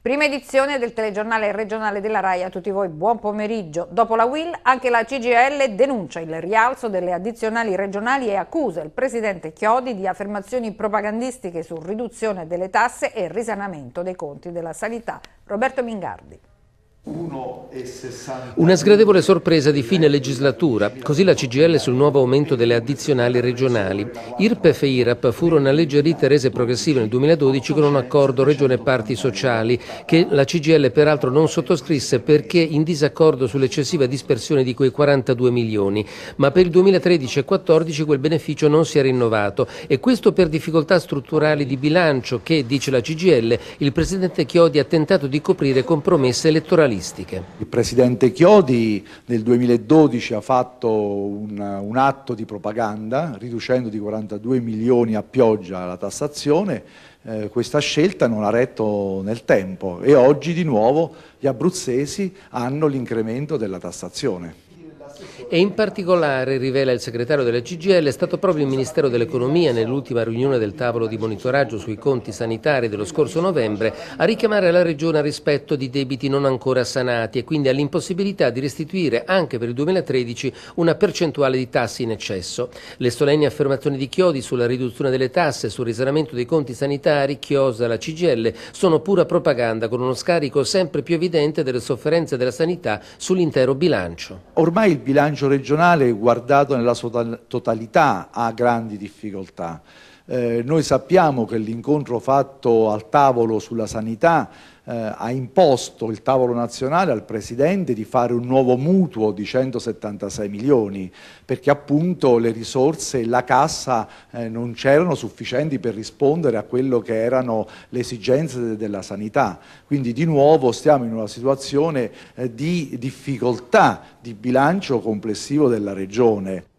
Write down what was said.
Prima edizione del telegiornale regionale della RAI, a tutti voi buon pomeriggio. Dopo la WIL anche la CGL denuncia il rialzo delle addizionali regionali e accusa il presidente Chiodi di affermazioni propagandistiche su riduzione delle tasse e risanamento dei conti della sanità. Roberto Mingardi. Una sgradevole sorpresa di fine legislatura, così la CGL sul nuovo aumento delle addizionali regionali. IRPEF e IRAP furono alleggerite e rese progressive nel 2012 con un accordo regione parti sociali che la CGL peraltro non sottoscrisse perché in disaccordo sull'eccessiva dispersione di quei 42 milioni, ma per il 2013 e 2014 quel beneficio non si è rinnovato e questo per difficoltà strutturali di bilancio che, dice la CGL, il Presidente Chiodi ha tentato di coprire con promesse elettoralistiche terroristiche. Il presidente Chiodi nel 2012 ha fatto un, un atto di propaganda riducendo di 42 milioni a pioggia la tassazione, eh, questa scelta non ha retto nel tempo e oggi di nuovo gli abruzzesi hanno l'incremento della tassazione. E in particolare, rivela il segretario della CGL, è stato proprio il Ministero dell'Economia nell'ultima riunione del tavolo di monitoraggio sui conti sanitari dello scorso novembre a richiamare la Regione al rispetto di debiti non ancora sanati e quindi all'impossibilità di restituire anche per il 2013 una percentuale di tassi in eccesso. Le solenni affermazioni di Chiodi sulla riduzione delle tasse, e sul risanamento dei conti sanitari, Chiosa, la CGL, sono pura propaganda con uno scarico sempre più evidente delle sofferenze della sanità sull'intero bilancio. Ormai il bilancio bilancio regionale, guardato nella sua totalità, ha grandi difficoltà. Eh, noi sappiamo che l'incontro fatto al tavolo sulla sanità eh, ha imposto il tavolo nazionale al Presidente di fare un nuovo mutuo di 176 milioni perché appunto le risorse, e la cassa eh, non c'erano sufficienti per rispondere a quello che erano le esigenze de della sanità. Quindi di nuovo stiamo in una situazione eh, di difficoltà di bilancio complessivo della Regione.